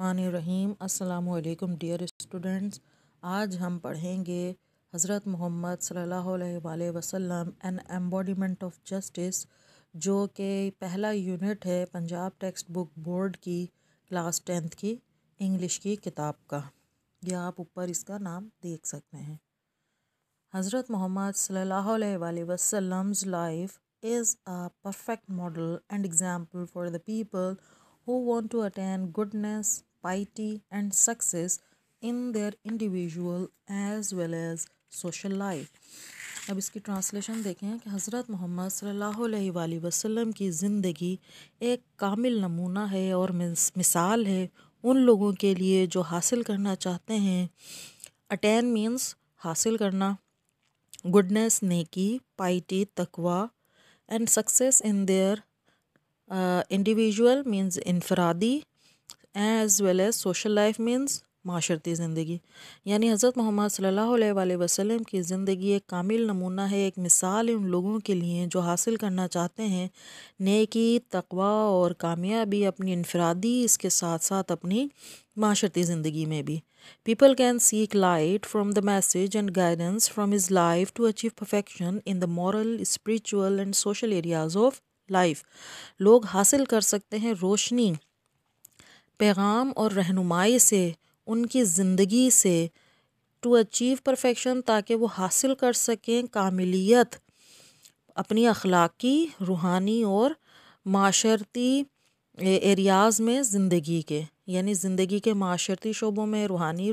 रहीम अस्सलाम वालेकुम dear students आज हम पढ़ेंगे हज़रत मोहम्मद सल्लल्लाहु अलैहि वसल्लम एन एम्बॉडीमेंट ऑफ जस्टिस जो कि पहला यूनिट है पंजाब टेक्स्ट बुक बोर्ड की क्लास टेंथ की इंग्लिश की किताब का यह आप ऊपर इसका नाम देख सकते हैं हज़रत मोहम्मद सल्ला वसम्स life is a perfect model and example for the people who want to attend goodness piety, and success in their individual as well as social life अब इसकी ट्रांसलेशन देखें कि हज़रत मोहम्मद सल्लल्लाहु अलैहि वसल्लम की ज़िंदगी एक कामिल नमूना है और मिसाल है उन लोगों के लिए जो हासिल करना चाहते हैं अटैन मीन्स हासिल करना गुडनेस नेकी पाइटी तकवा and success in their individual means इनफरादी as well as social life means माशरती ज़िंदगी यानी हज़रत मोहम्मद सल्ला वसलम की ज़िंदगी एक कामिल नमूना है एक मिसाल उन लोगों के लिए जो हासिल करना चाहते हैं नेकी तकवा और कामयाबी अपनी इनफरादी इसके साथ साथ अपनी माशरती ज़िंदगी में भी people can seek light from the message and guidance from his life to achieve perfection in the moral spiritual and social areas of life लोग हासिल कर सकते हैं रोशनी पैगाम और रहनुमाई से उनकी ज़िंदगी से टू अचीव परफेक्शन ताकि वो हासिल कर सकें कामिलियत अपनी अखलाकी रूहानी और माशरती एरियाज़ में ज़िंदगी के यानी ज़िंदगी के माशरती शोबों में रूहानी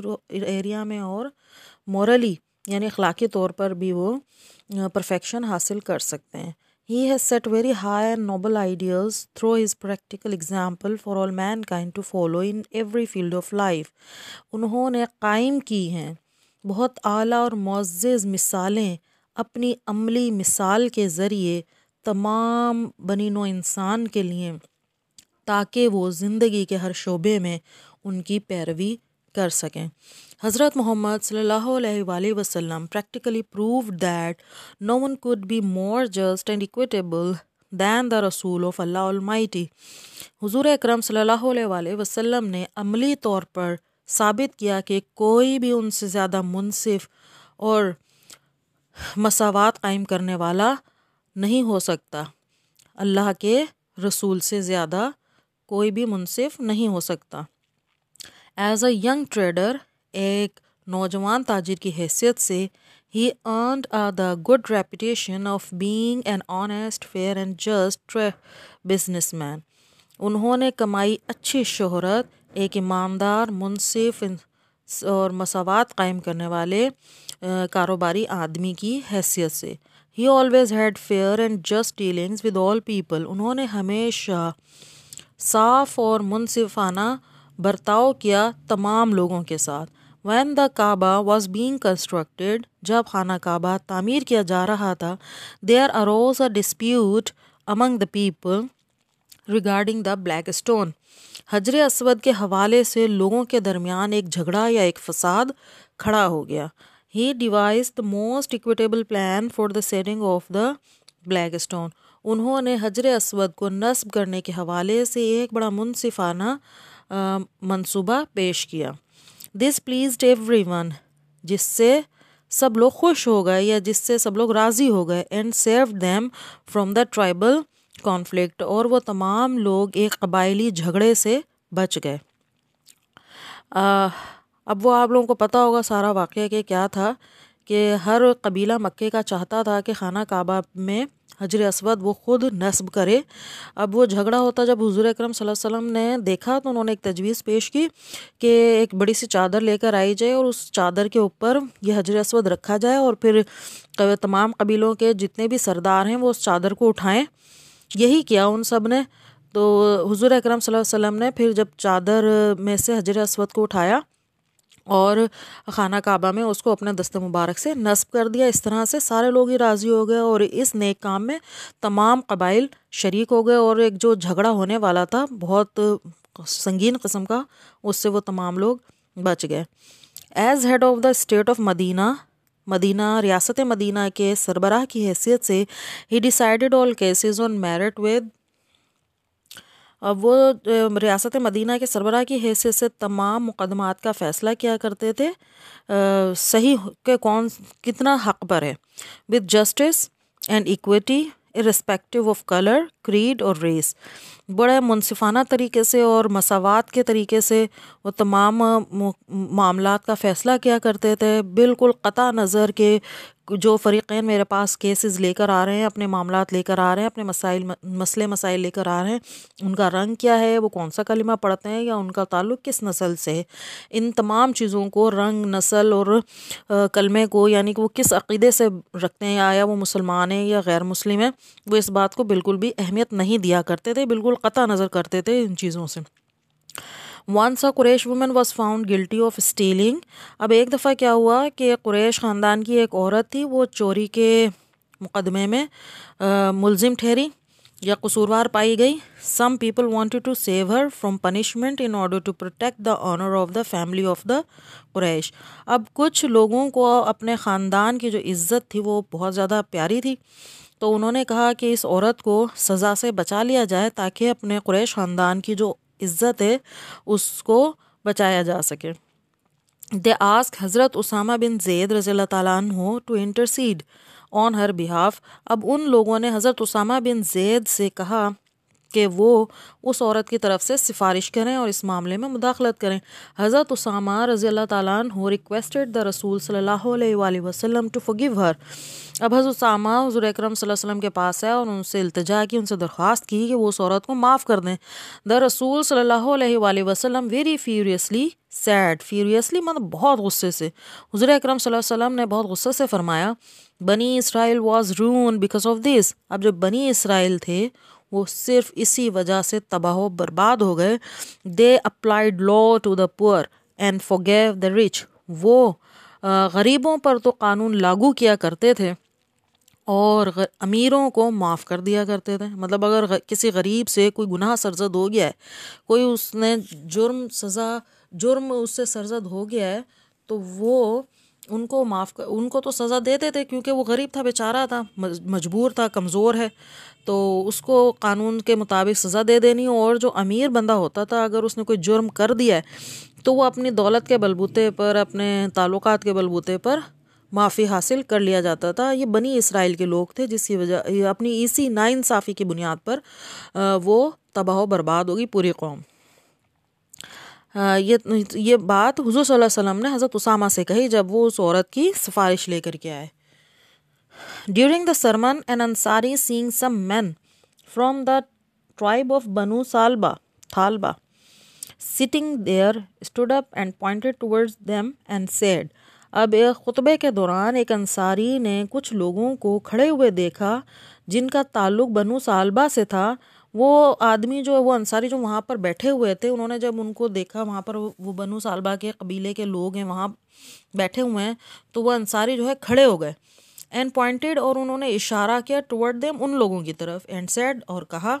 एरिया में और मॉरली यानी अखलाकी तौर पर भी वो परफेक्शन हासिल कर सकते हैं He has set very high and noble ideals through his practical example for all mankind to follow in every field of life. उन्होंने कायम की हैं बहुत आला और मोज़ मिसालें अपनी अमली मिसाल के ज़रिए तमाम बनिनो इंसान के लिए ताकि वो ज़िंदगी के हर शोबे में उनकी पैरवी कर सकें हज़रत मोहम्मद सल्ला वसलम practically prove that no one could be more just and equitable than the रसूल ऑफ अल्लाटी हजूर अक्रम सल्ला वसलम ने अमली तौर पर साबित किया कि कोई भी उनसे ज़्यादा मुनसिफ और मसावत क़ायम करने वाला नहीं हो सकता अल्लाह के रसूल से ज़्यादा कोई भी मुनसिफ नहीं हो सकता एज अंग ट्रेडर एक नौजवान ताजिर की हैसियत से ही earned the good reputation of being an honest fair and just businessman उन्होंने कमाई अच्छी शहरत एक ईमानदार मुनसिफ और मसावत कायम करने वाले कारोबारी आदमी की हैसियत से ही always had fair and just dealings with all people उन्होंने हमेशा साफ और मुनसिफाना बर्ताव किया तमाम लोगों के साथ when the Kaaba was being constructed जब खाना काबा तामीर किया जा रहा था there arose a dispute among the people regarding the black stone हजर असवद के हवाले से लोगों के दरमियान एक झगड़ा या एक फसाद खड़ा हो गया he devised the most equitable plan for the setting of the black stone उन्होंने हजर असवद को नस्ब करने के हवाले से एक बड़ा मुनसिफाना मनसूबा पेश किया दिस प्लीज़ एवरी वन जिससे सब लोग खुश हो गए या जिससे सब लोग राज़ी हो गए and save them from the tribal conflict और वो तमाम लोग एक कबायली झगड़े से बच गए अब वो आप लोगों को पता होगा सारा वाक़ कि क्या था कि हर कबीला मक्के का चाहता था कि खाना काबा में हजर असवद वो ख़ुद नस्ब करे अब वो झगड़ा होता जब हुजूर अकरम वसल्लम ने देखा तो उन्होंने एक तजवीज़ पेश की कि एक बड़ी सी चादर लेकर आई जाए और उस चादर के ऊपर ये हजर असवद रखा जाए और फिर तमाम कबीलों के जितने भी सरदार हैं वो उस चादर को उठाएं यही किया उन सब ने तो हुजूर अकरम वसल्लम ने फिर जब चादर में से हजर असवद को उठाया और खाना काबा में उसको अपने दस्त मुबारक से नस्ब कर दिया इस तरह से सारे लोग ही राज़ी हो गए और इस नेक काम में तमाम कबाइल शरीक हो गए और एक जो झगड़ा होने वाला था बहुत संगीन कस्म का उससे वो तमाम लोग बच गए as head of the state of Medina Medina रियासत मदीना के सरबराह की हैसियत से ही decided all cases on merit with अब वो रियासत मदीना के सरबरा की हैसियत से तमाम मुकदमात का फ़ैसला किया करते थे आ, सही के कौन कितना हक पर है with justice and equity irrespective of colour creed और रेस बड़े मुनसिफाना तरीके से और मसावत के तरीके से वो तमाम मामला का फ़ैसला किया करते थे बिल्कुल क़ा नज़र के जो फ़रीक़ैन मेरे पास केसेस लेकर आ रहे हैं अपने मामला लेकर आ रहे हैं अपने मसाइल मसले मसाइल लेकर आ रहे हैं उनका रंग क्या है वो कौन सा कलिमा पढ़ते हैं या उनका ताल्लुक़ किस नस्ल से है इन तमाम चीज़ों को रंग नस्ल और कलमे को यानी कि वो किस अक़ीदे से रखते हैं आया वो मुसलमान हैं या गैर मुस्लिम हैं वो इस बात को बिल्कुल भी अहमियत नहीं दिया करते थे बिल्कुल अलकता नज़र करते थे इन चीज़ों से वन सा कुरेश women was found guilty of stealing अब एक दफ़ा क्या हुआ कि कुरेश ख़ानदान की एक औरत थी वो चोरी के मुकदमे में मुलजिम ठहरी या कसूरवार पाई गई some people wanted to save her from punishment in order to protect the honour of the family of the Quraysh अब कुछ लोगों को अपने ख़ानदान की जो इज़्ज़त थी वो बहुत ज़्यादा प्यारी थी तो उन्होंने कहा कि इस औरत को सज़ा से बचा लिया जाए ताकि अपने क्रैश ख़ानदान की जो इज़्ज़त है उसको बचाया जा सके दे आस्क हज़रत उसामा बिन जैद रज़ी तु to intercede on her behalf अब उन लोगों ने हज़रत उसामा बिन जैद से कहा कि वो उस औरत की तरफ से सिफारिश करें और इस मामले में मुदाखलत करें हज़रत उसामा रज़ी अल्लाह तु रिक्वेस्टेड द रसूल सल्ला वसलम टू फॉरगिव हर अब हज़रत सामा हज़र अक्रम वसम के पास है और उनसे अल्तजा की उनसे दरख्वास्त की कि वो उस औरत को माफ़ कर दें द रसूल सल्लल्लाहु अलैहि वसल्लम वेरी फ्यूरियसली सैड फ्यूरियसली मतलब बहुत गुस्से से हज़र अक्रम वसम ने बहुत गुस्से से फरमाया बनी Israel was ruined because of this अब जो बनी इसराइल थे वो सिर्फ इसी वजह से तबाह बर्बाद हो गए they applied law to the poor and gave the rich वो गरीबों पर तो कानून लागू किया करते थे और अमीरों को माफ़ कर दिया करते थे मतलब अगर किसी गरीब से कोई गुनाह सरजद हो गया है कोई उसने जुर्म सज़ा जुर्म उससे सरजद हो गया है तो वो उनको माफ़ कर उनको तो सज़ा दे देते क्योंकि वो गरीब था बेचारा था मजबूर था कमज़ोर है तो उसको कानून के मुताबिक सज़ा दे देनी और जो अमीर बंदा होता था अगर उसने कोई जुर्म कर दिया है तो वो अपनी दौलत के बलबूते पर अपने ताल्लुक के बलबूते पर माफ़ी हासिल कर लिया जाता था ये बनी इसराइल के लोग थे जिसकी वजह अपनी इसी नाइंसाफ़ी की बुनियाद पर वो तबाह बर्बाद होगी पूरी कौम ये ये बात हुजूर सल्लल्लाहु अलैहि वसल्लम ने हज़रत उसामा से कही जब वो उस औरत की सिफारिश लेकर के आए during the sermon an Ansari seeing some man from the tribe of Banu Salaba Thalaba sitting there stood up and pointed towards them and said अब एक खुतबे के दौरान एक अंसारी ने कुछ लोगों को खड़े हुए देखा जिनका ताल्लुक बनु सालबा से था वो आदमी जो है वो अंसारी जो वहाँ पर बैठे हुए थे उन्होंने जब उनको देखा वहाँ पर वो बनु सालबा के कबीले के लोग हैं वहाँ बैठे हुए हैं तो वह अंसारी जो है खड़े हो गए एंड पॉइंटेड और उन्होंने इशारा किया टुवर्ड देम उन लोगों की तरफ एंड सेड और कहा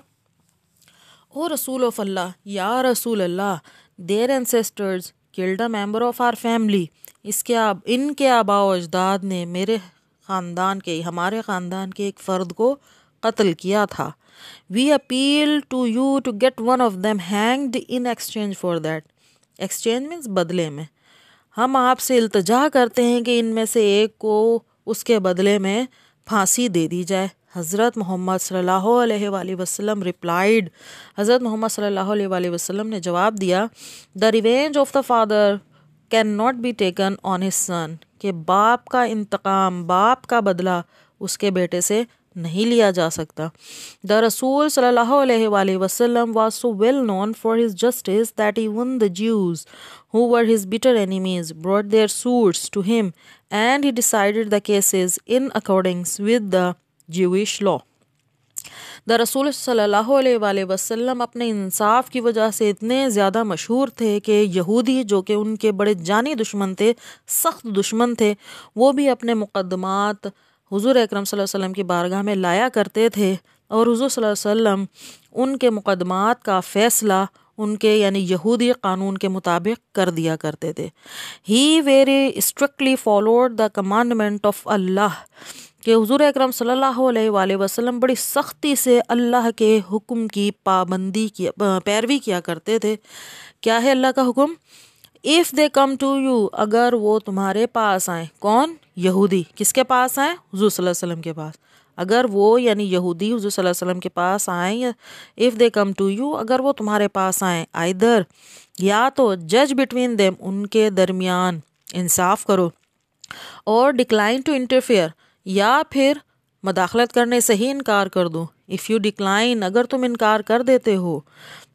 ओ रसूल ऑफ अल्लाह या रसूल Allah their ancestors killed a member of our family इसके आब इनके आबा अजदाद ने मेरे ख़ानदान के हमारे ख़ानदान के एक फ़र्द को कत्ल किया था we appeal to you to get one of them hanged in exchange for that exchange means बदले में हम आपसे इल्तजा करते हैं कि इनमें से एक को उसके बदले में फांसी दे दी जाए हज़रत मोहम्मद सल वसलम रिप्लाइड हज़रत मोहम्मद सल्ला वसलम ने जवाब दिया the revenge of the father can not be taken on his son के बाप का इंतकाम बाप का बदला उसके बेटे से नहीं लिया जा सकता द रसूल सल्लल्लाहु वसलम was so well known for his justice that even the Jews who were his bitter enemies brought their suits to him and he decided the cases in accordance with the Jewish law the रसूल सल्लल्लाहु वसलम अपने इंसाफ की वजह से इतने ज़्यादा मशहूर थे कि यहूदी जो कि उनके बड़े जानी दुश्मन थे सख्त दुश्मन थे वो भी अपने मुकदमात हुजूर अकरम वसल्लम की बारगाह में लाया करते थे और हुजूर वसल्लम उनके मुकदमात का फ़ैसला उनके यानी यहूदी कानून के मुताबिक कर दिया करते थे he very strictly followed the commandment of Allah के हजूर अक्रम वसल्लम बड़ी सख्ती से अल्लाह के हुक्म की पाबंदी की पैरवी किया करते थे क्या है अल्लाह का हुक्म if they come to you अगर वो तुम्हारे पास आए कौन यहूदी किसके पास आए हजू वसल्लम के पास अगर वो यानी यहूदी हजू वसल्लम के पास आए या if they come to you अगर वो तुम्हारे पास आए आइदर या तो जज बिटवीन देम उनके दरमियान इंसाफ करो और डिक्लाइन टू इंटरफेयर या फिर मदाखलत करने से ही इनकार कर दो इफ़ यू डिक्लाइन अगर तुम इनकार कर देते हो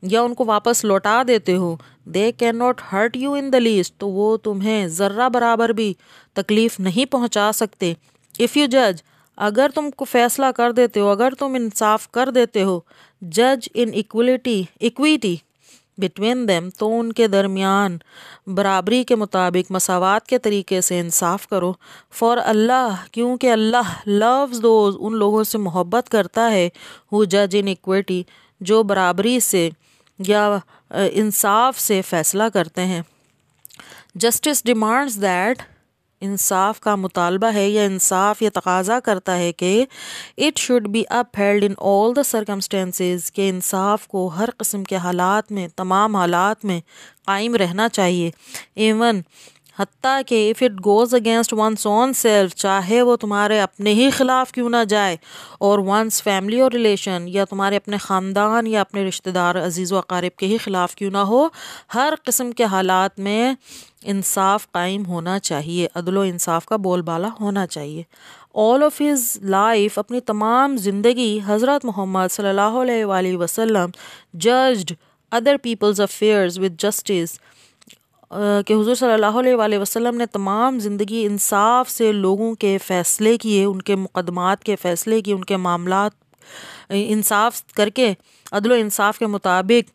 या उनको वापस लौटा देते हो they can not hurt you in the least तो वो तुम्हें ज़र्रा बराबर भी तकलीफ़ नहीं पहुंचा सकते इफ़ यू जज अगर तुम को फैसला कर देते हो अगर तुम इंसाफ कर देते हो जज in equality equity between them तो उनके दरमियान बराबरी के मुताबिक मसावत के तरीके से इंसाफ करो फॉर अल्लाह क्योंकि अल्लाह लव्स दोज उन लोगों से मोहब्बत करता है हु जज इन इक्विटी जो बराबरी से या इंसाफ से फ़ैसला करते हैं जस्टिस डिमांड्स दैट इंसाफ का मुतालबा है या इंसाफ यह तकाजा करता है कि it should be upheld in all the circumstances के इंसाफ को हर किस्म के हालात में तमाम हालात में कायम रहना चाहिए इवन हती कि if it goes against one's own self चाहे वो तुम्हारे अपने ही ख़िलाफ़ क्यों ना जाए और वंस फैमिली और रिलेशन या तुम्हारे अपने ख़ानदान या अपने रिश्तेदार अजीज़ वक़ारब के ही ख़िलाफ़ क्यों ना हो हर किस्म के हालात में इंसाफ कायम होना चाहिए अदलानसाफ़ का बोल का बोलबाला होना चाहिए ऑल ऑफ हिज लाइफ अपनी तमाम ज़िंदगी हज़रत मोहम्मद सल्ला वसम judged other people's affairs with justice कि हुजूर सल्लल्लाहु अलैहि वसल्लम ने तमाम ज़िंदगी इंसाफ से लोगों के फ़ैसले किए उनके मुकदमात के फ़ैसले किए उनके मामला इंसाफ करके अदल इंसाफ के मुताबिक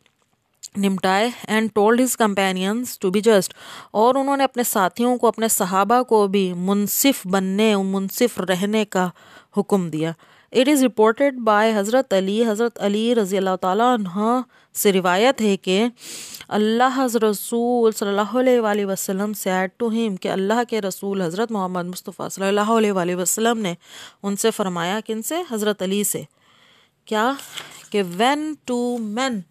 निमटाए and told his companions to be just और उन्होंने अपने साथियों को अपने सहाबा को भी मुनसिफ बनने मुनसिफ रहने का हुक्म दिया इट इज़ रिपोर्टेड बाय हज़रत अली हज़रत अली रज़ी अल्लाह तह से रिवायत है कि अल्लाह रसूल सल्लल्लाहु अलैहि वसल्लम सैड टू हिम कि अल्लाह के रसूल हज़रत मोहम्मद मुस्तफ़ा सल्लल्लाहु अलैहि वसल्लम ने उनसे फ़रमाया किन से हज़रत अली से क्या कि when two man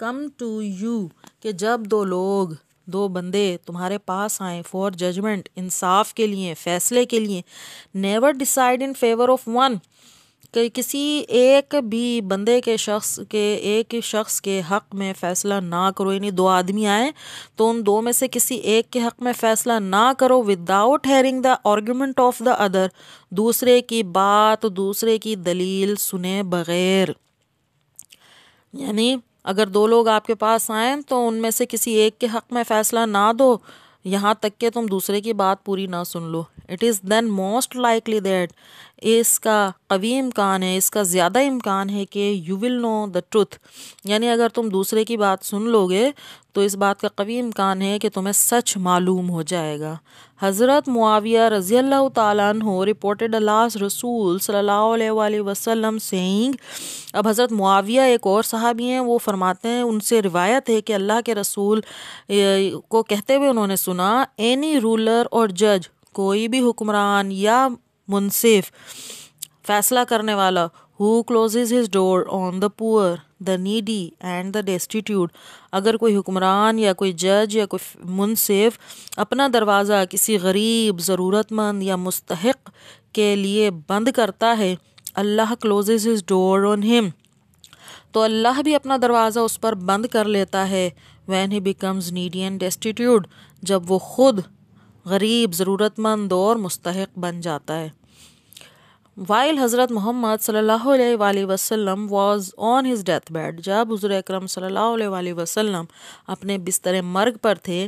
come to you कि जब दो लोग दो बंदे तुम्हारे पास आए फॉर जजमेंट इंसाफ के लिए फ़ैसले के लिए never decide in favour of one कि किसी एक भी बंदे के शख्स के एक शख्स के हक़ में फ़ैसला ना करो यानी दो आदमी आए तो उन दो में से किसी एक के हक़ में फ़ैसला ना करो without hearing the argument of the other दूसरे की बात दूसरे की दलील सुने बगैर यानी अगर दो लोग आपके पास आए तो उनमें से किसी एक के हक़ में फ़ैसला ना दो यहाँ तक के तुम दूसरे की बात पूरी ना सुन लो it is then most likely that इसका कवी इम्कान है इसका ज़्यादा इम्कान है कि you will know the truth यानी अगर तुम दूसरे की बात सुन लोगे तो इस बात का कवी इम्कान है कि तुम्हें सच मालूम हो जाएगा हज़रत मुआविया रज़ी अल्लाह तु रिपोर्टेड अल्लाह रसूल सल्ला वसलम सेंग अब हज़रत मुआविया एक और साहबी हैं वो फरमाते हैं उनसे रिवायत है कि अल्लाह के रसूल को कहते हुए उन्होंने सुना एनी रूलर और जज कोई भी हुक्मरान या मुनसिफ फैसला करने वाला who closes his door on the poor the needy and the destitute अगर कोई हुक्मरान या कोई जज या कोई मुनसिफ अपना दरवाज़ा किसी गरीब ज़रूरतमंद या मुस्तक के लिए बंद करता है Allah closes his door on him तो अल्लाह भी अपना दरवाज़ा उस पर बंद कर लेता है when he becomes needy and destitute जब वो ख़ुद गरीब ज़रूरतमंद और मुस्तक बन जाता है वाइल हज़रत मोहम्मद सल्ला वसम was on his death bed जब हजूर अक्रम सल्ला वसम अपने बिस्तर मर्ग पर थे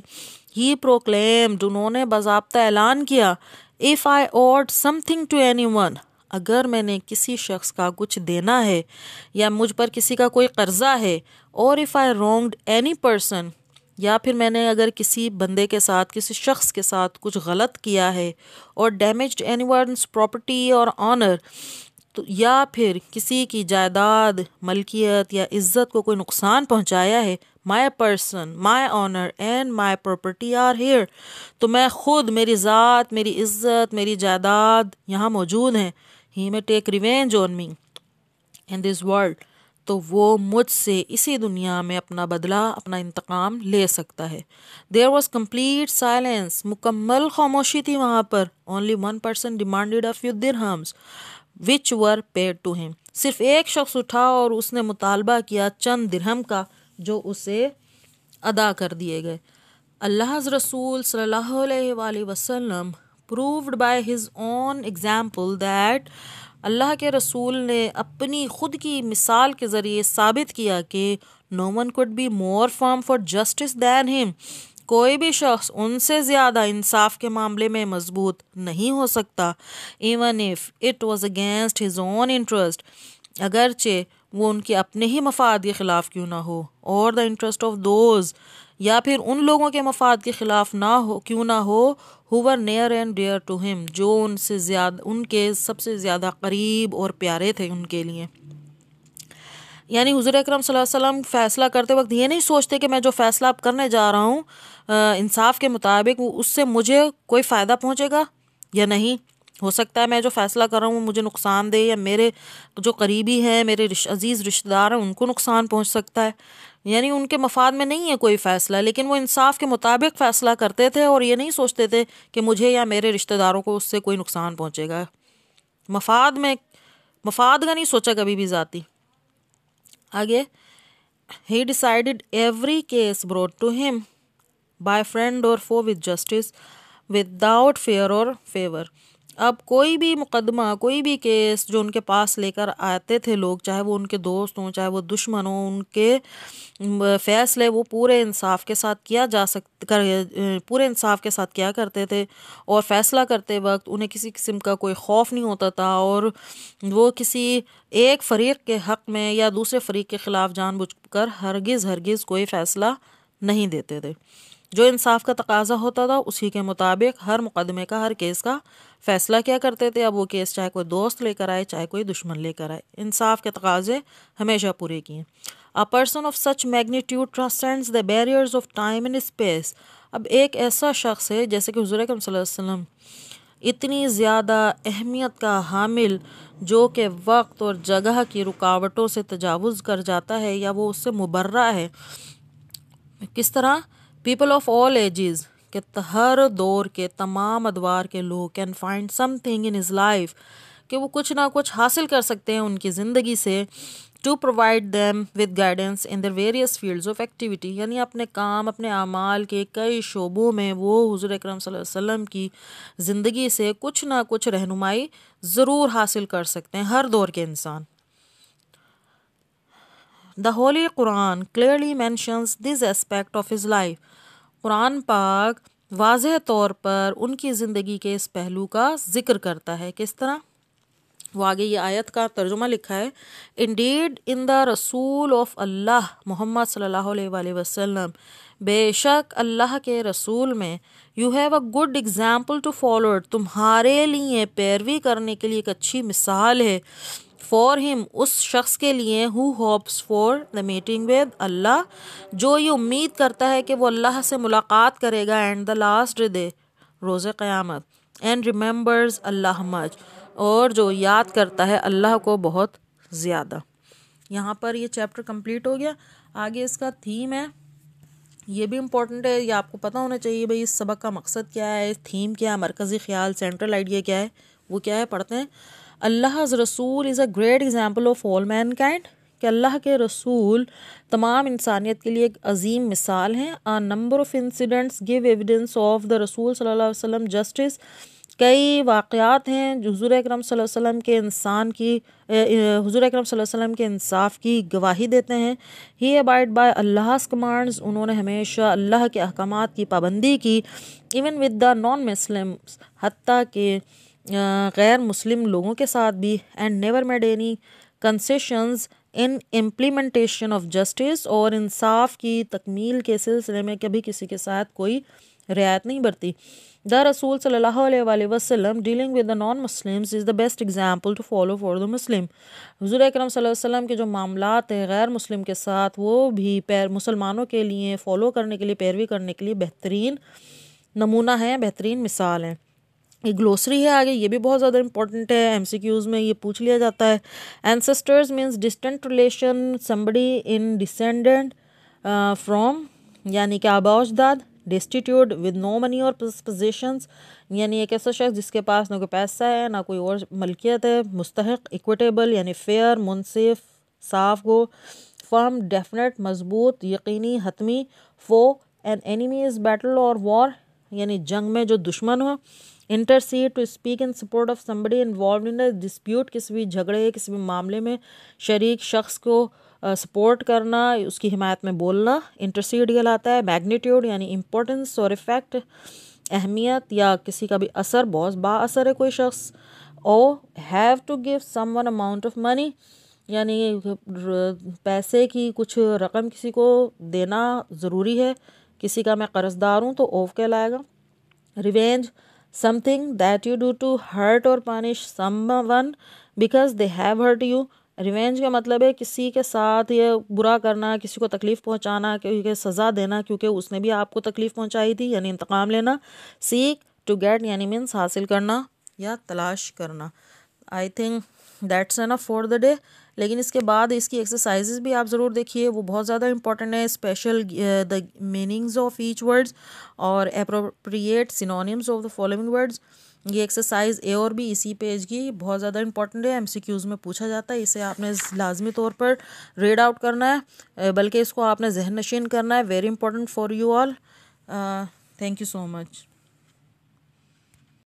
ही प्रोक्लेम्ड उन्होंने बाबा ऐलान किया if I owed something to anyone अगर मैंने किसी शख्स का कुछ देना है या मुझ पर किसी का कोई कर्ज़ा है और if I wronged any person या फिर मैंने अगर किसी बंदे के साथ किसी शख्स के साथ कुछ गलत किया है और डैमेज एनी प्रॉपर्टी और ऑनर तो या फिर किसी की जायदाद मलकियत या इज़्ज़त को कोई नुकसान पहुंचाया है my person my honour and my property are here तो मैं ख़ुद मेरी ज़ात मेरी इज़्ज़त मेरी जायदाद यहाँ मौजूद हैं he may take revenge on me in this world तो वो मुझसे इसी दुनिया में अपना बदला अपना इंतकाम ले सकता है देर वॉज कम्प्लीट साइलेंस मुकम्मल खामोशी थी वहाँ पर only one person demanded of you dirhams which were paid to him सिर्फ एक शख्स उठा और उसने मुतालबा किया चंद दिरहम का जो उसे अदा कर दिए गए अल्लाह रसूल सल्लल्लाहु अलैहि वसल्लम proved by his own example अल्लाह के रसूल ने अपनी खुद की मिसाल के ज़रिए साबित किया कि no one could be more firm for justice than him कोई भी शख्स उनसे ज़्यादा इंसाफ के मामले में मजबूत नहीं हो सकता even if it was against his own interest अगरचे वो उनके अपने ही मफाद के ख़िलाफ़ क्यों ना हो और द इंटरेस्ट ऑफ दोज़ या फिर उन लोगों के मफाद के ख़िलाफ़ ना हो क्यों ना हो however near and dear to him जो उनसे ज़्यादा उनके सबसे ज़्यादा करीब और प्यारे थे उनके लिए यानी हज़र अक्रम वसम फ़ैसला करते वक्त ये नहीं सोचते कि मैं जो फ़ैसला अब करने जा रहा हूँ इंसाफ के मुताबिक उससे मुझे कोई फ़ायदा पहुँचेगा या नहीं हो सकता है मैं जो फ़ैसला कर रहा हूँ वो मुझे नुकसान दे या मेरे जो करीबी हैं मेरे रिश, अजीज़ रिश्तेदार हैं उनको नुकसान पहुँच सकता है यानी उनके मफाद में नहीं है कोई फ़ैसला लेकिन वो इंसाफ के मुताबिक फ़ैसला करते थे और ये नहीं सोचते थे कि मुझे या मेरे रिश्तेदारों को उससे कोई नुकसान पहुँचेगा मफाद में मफाद का नहीं सोचा कभी भी ज़ाती आगे he decided every case brought to him by friend और foe with justice without fear और फेवर अब कोई भी मुकदमा कोई भी केस जो उनके पास लेकर आते थे लोग चाहे वो उनके दोस्त हों चाहे वो दुश्मन हों उनके फैसले वो पूरे इंसाफ के साथ किया जा सक कर पूरे इंसाफ के साथ किया करते थे और फ़ैसला करते वक्त उन्हें किसी किस्म का कोई खौफ नहीं होता था और वो किसी एक फरीक के हक़ में या दूसरे फरीक के ख़िलाफ़ जानबूझ कर हरगिज़ हरगिज़ कोई फ़ैसला नहीं देते थे जो इंसाफ का तकाजा होता था उसी के मुताबिक हर मुकदमे का हर केस का फैसला क्या करते थे अब वो केस चाहे कोई दोस्त लेकर आए चाहे कोई दुश्मन लेकर आए इंसाफ के तकाजे हमेशा पूरे किए a person of such magnitude transcends the barriers of time and space अब एक ऐसा शख्स है जैसे कि हजूर वसल्लम इतनी ज़्यादा अहमियत का हामिल जो कि वक्त और जगह की रुकावटों से तजावज़ कर जाता है या वो उससे मुबर्रा है किस तरह पीपल ऑफ ऑल एजेस के हर दौर के तमाम अदवार के लोग can find something in his life कि वो कुछ ना कुछ हासिल कर सकते हैं उनकी ज़िंदगी से to provide them with guidance in their various fields of activity यानी अपने काम अपने अमाल के कई शोबों में वो हजूर अक्रम वसम की ज़िंदगी से कुछ ना कुछ रहनुमाई ज़रूर हासिल कर सकते हैं हर दौर के इंसान the holy Quran clearly mentions this aspect of his life कुरान पाक वाज तौर पर उनकी ज़िंदगी के इस पहलू का जिक्र करता है किस तरह वो आगे ये आयत का तर्जुमा लिखा है इंडीड इन द रसूल ऑफ अल्लाह मोहम्मद सल्ला वसलम बेशक अल्लाह के रसूल में you have a good example to follow तुम्हारे लिए पैरवी करने के लिए एक अच्छी मिसाल है फॉर हिम उस शख्स के लिए who hopes for the meeting with Allah जो ये उम्मीद करता है कि वो अल्लाह से मुलाकात करेगा एंड द लास्ट डे रोज़ क़यामत एंड रिमेंबर्स अल्लाह मज और जो याद करता है अल्लाह को बहुत ज़्यादा यहाँ पर ये चैप्टर कंप्लीट हो गया आगे इसका थीम है ये भी इम्पोर्टेंट है ये आपको पता होना चाहिए भाई इस सबक का मकसद क्या है थीम क्या है मरकज़ी ख्याल सेंट्रल आइडिया क्या है वो क्या है पढ़ते हैं अल्लाह रसूल is a great example of all mankind कि अल्लाह के रसूल तमाम इंसानियत के लिए एक अजीम मिसाल हैं a number of incidents give evidence of the रसूल सल्लल्लाहु अलैहि वसल्लम जस्टिस कई वाक़ात हैं हज़ूर अकरम वसल्लम के इंसान की हज़ूर अकरम वसल्लम के इंसाफ की गवाही देते हैं he abide by Allah commands उन्होंने हमेशा अल्लाह के अहकाम की पाबंदी की even with the non Muslims हती के गैर मुस्लिम लोगों के साथ भी and never made any concessions in implementation of justice और इंसाफ की तकमील के सिलसिले में कभी किसी के साथ कोई रियायत नहीं बरती द रसूल सल्ला वसलम dealing with the non Muslims is the best example to follow for the Muslim हजूर अक्रम वसल्लम के जो मामला हैं गैर मुस्लिम के साथ वो भी पैर मुसलमानों के लिए फ़ॉलो करने के लिए पैरवी करने के लिए बेहतरीन नमूना है बेहतरीन मिसाल हैं ये ग्लोसरी है आगे ये भी बहुत ज़्यादा इंपॉर्टेंट है एम में ये पूछ लिया जाता है ancestors means distant relation somebody in descendant from यानी कि आबाजदाद डिस्टिट्यूड विद नो मनी और पोजिशंस यानी एक ऐसा शख्स जिसके पास ना कोई पैसा है ना कोई और मलकियत है मुस्तक इक्विटेबल यानी फेयर मुनसिफ साफ गो फर्म डेफिनेट मजबूत यकीनी हतमी foe an enemy is battle और वॉर यानी जंग में जो दुश्मन हो intercede to speak in support of somebody involve in dispute किसी भी झगड़े किसी भी मामले में शरीक शख्स को सपोर्ट uh, करना उसकी हिमायत में बोलना इंटरसीड कहलाता है मैग्नीट्यूड यानी इम्पोर्टेंस और इफ़ेक्ट अहमियत या किसी का भी असर बहुत बा असर है कोई शख्स owe have to give someone amount of money यानी पैसे की कुछ रकम किसी को देना ज़रूरी है किसी का मैं कर्जदार हूँ तो ओव कहलाएगा revenge something that you do to hurt or punish someone because they have hurt you revenge का मतलब है किसी के साथ ये बुरा करना किसी को तकलीफ़ पहुंचाना क्योंकि सज़ा देना क्योंकि उसने भी आपको तकलीफ़ पहुंचाई थी यानी इंतकाम लेना सीख टू गेट यानी मीन्स हासिल करना या तलाश करना I think that's a for the day लेकिन इसके बाद इसकी एक्सरसाइजेज भी आप ज़रूर देखिए वो बहुत ज़्यादा इंपॉर्टेंट है special the meanings of each words और appropriate synonyms of the following words ये एक्सरसाइज ए और भी इसी पेज की बहुत ज़्यादा इंपॉर्टेंट है एमसीक्यूज़ में पूछा जाता है इसे आपने लाजमी तौर पर रीड आउट करना है बल्कि इसको आपने जहन नशीन करना है very important for you all thank you so much